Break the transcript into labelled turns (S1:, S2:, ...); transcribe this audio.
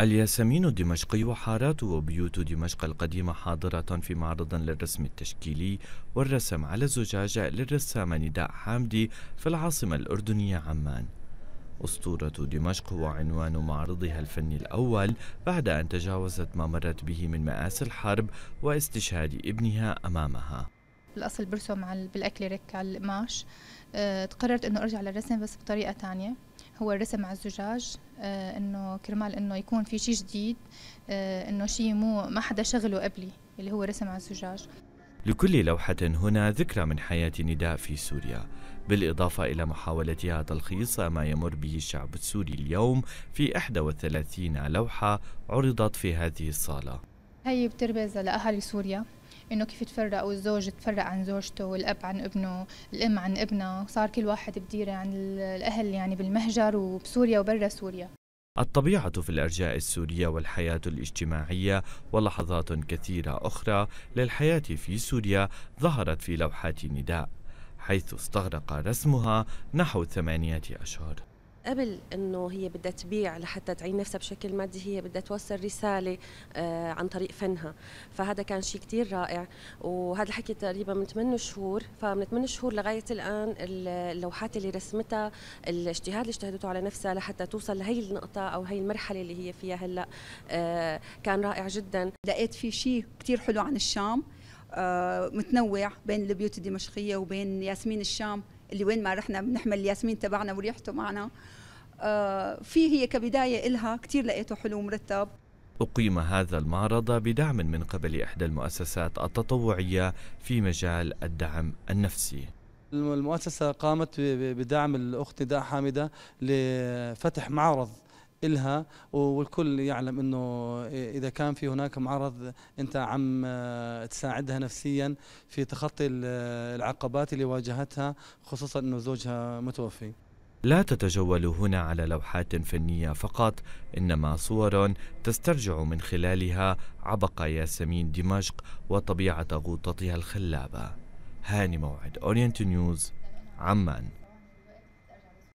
S1: الياسمين الدمشقي وحارات وبيوت دمشق القديمة حاضرة في معرض للرسم التشكيلي والرسم على الزجاجة للرسامة نداء حامدي في العاصمة الأردنية عمان أسطورة دمشق هو عنوان معرضها الفني الأول بعد أن تجاوزت ما مرت به من مآسي الحرب واستشهاد ابنها أمامها
S2: الأصل برسم بالأكليريك على القماش أه، تقررت أنه أرجع للرسم بس بطريقة تانية هو الرسم على الزجاج آه، انه كرمال انه يكون في شيء جديد آه، انه شيء مو ما حدا شغله قبلي اللي هو رسم على الزجاج
S1: لكل لوحة هنا ذكرى من حياة نداء في سوريا بالإضافة إلى محاولتها تلخيص ما يمر به الشعب السوري اليوم في 31 لوحة عرضت في هذه الصالة
S2: هي بتربز لأهالي سوريا انه كيف تفرقوا الزوج تفرق عن زوجته والاب عن ابنه الام عن ابنها صار كل واحد بديره عن الاهل يعني بالمهجر وبسوريا وبرا سوريا
S1: الطبيعة في الأرجاء السورية والحياة الاجتماعية ولحظات كثيرة أخرى للحياة في سوريا ظهرت في لوحات نداء حيث استغرق رسمها نحو ثمانية أشهر
S3: قبل انه هي بدها تبيع لحتى تعين نفسها بشكل مادي هي بدها توصل رساله آه عن طريق فنها فهذا كان شيء كثير رائع وهذا الحكي تقريبا من 8 شهور فمن 8 شهور لغايه الان اللوحات اللي رسمتها الاجتهاد اللي اجتهدته على نفسها لحتى توصل لهي النقطه او هي المرحله اللي هي فيها هلا آه كان رائع جدا لقيت في شيء كثير حلو عن الشام آه متنوع بين البيوت الدمشقيه وبين ياسمين الشام اللي وين ما رحنا بنحمل الياسمين تبعنا وريحته معنا آه، في هي كبداية إلها كتير لقيته حلو ومرتب
S1: أقيم هذا المعرض بدعم من قبل إحدى المؤسسات التطوعية في مجال الدعم النفسي
S4: المؤسسة قامت بدعم الأخت نداء حامدة لفتح معرض إلها والكل يعلم أنه إذا كان في هناك معرض أنت عم آه، تساعدها نفسيا في تخطي العقبات اللي واجهتها خصوصا أنه زوجها متوفي
S1: لا تتجول هنا على لوحات فنية فقط إنما صور تسترجع من خلالها عبق ياسمين دمشق وطبيعة غوطتها الخلابة هاني موعد أورينت نيوز عمان